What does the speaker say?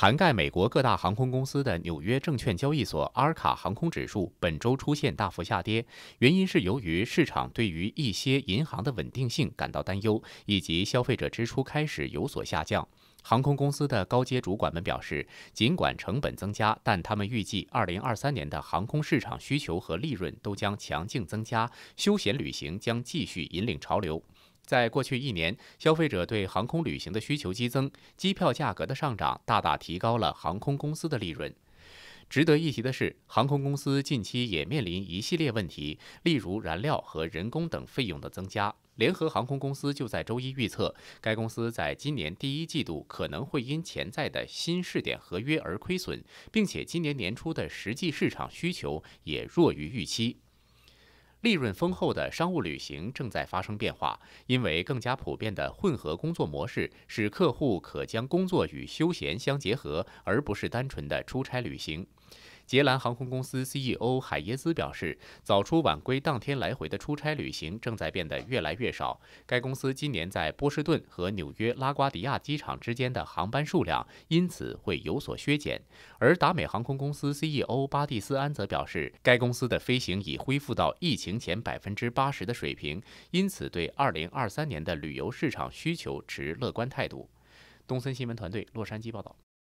涵盖美国各大航空公司的纽约证券交易所阿尔卡航空指数本周出现大幅下跌，原因是由于市场对于一些银行的稳定性感到担忧，以及消费者支出开始有所下降。航空公司的高阶主管们表示，尽管成本增加，但他们预计2023年的航空市场需求和利润都将强劲增加，休闲旅行将继续引领潮流。在过去一年，消费者对航空旅行的需求激增，机票价格的上涨大大提高了航空公司的利润。值得一提的是，航空公司近期也面临一系列问题，例如燃料和人工等费用的增加。联合航空公司就在周一预测，该公司在今年第一季度可能会因潜在的新试点合约而亏损，并且今年年初的实际市场需求也弱于预期。利润丰厚的商务旅行正在发生变化，因为更加普遍的混合工作模式使客户可将工作与休闲相结合，而不是单纯的出差旅行。捷兰航空公司 CEO 海耶斯表示，早出晚归、当天来回的出差旅行正在变得越来越少。该公司今年在波士顿和纽约拉瓜迪亚机场之间的航班数量因此会有所削减。而达美航空公司 CEO 巴蒂斯安则表示，该公司的飞行已恢复到疫情前百分之八十的水平，因此对二零二三年的旅游市场需求持乐观态度。东森新闻团队洛杉矶报道。